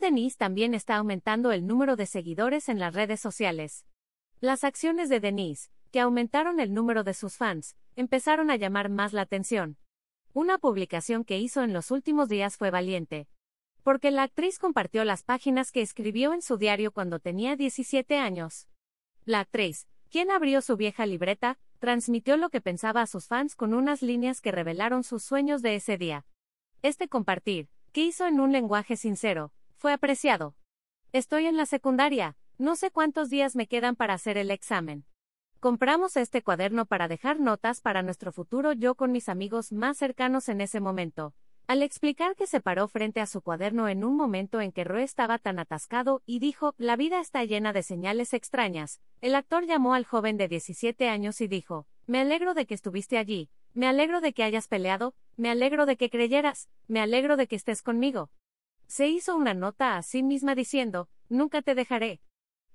Denise también está aumentando el número de seguidores en las redes sociales. Las acciones de Denise, que aumentaron el número de sus fans, empezaron a llamar más la atención. Una publicación que hizo en los últimos días fue valiente, porque la actriz compartió las páginas que escribió en su diario cuando tenía 17 años. La actriz, quien abrió su vieja libreta, transmitió lo que pensaba a sus fans con unas líneas que revelaron sus sueños de ese día. Este compartir, que hizo en un lenguaje sincero, fue apreciado. Estoy en la secundaria, no sé cuántos días me quedan para hacer el examen. Compramos este cuaderno para dejar notas para nuestro futuro yo con mis amigos más cercanos en ese momento. Al explicar que se paró frente a su cuaderno en un momento en que Roe estaba tan atascado y dijo, la vida está llena de señales extrañas, el actor llamó al joven de 17 años y dijo, me alegro de que estuviste allí, me alegro de que hayas peleado, me alegro de que creyeras, me alegro de que estés conmigo. Se hizo una nota a sí misma diciendo, Nunca te dejaré.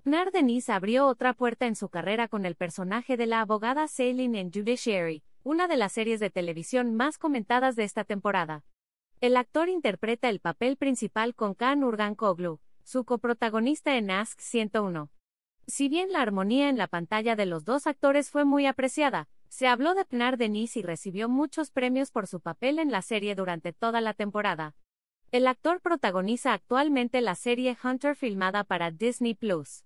Denis abrió otra puerta en su carrera con el personaje de la abogada Celine en Judiciary, una de las series de televisión más comentadas de esta temporada. El actor interpreta el papel principal con Khan Urgan Koglu, su coprotagonista en Ask 101. Si bien la armonía en la pantalla de los dos actores fue muy apreciada, se habló de Pnar Denis y recibió muchos premios por su papel en la serie durante toda la temporada. El actor protagoniza actualmente la serie Hunter filmada para Disney Plus.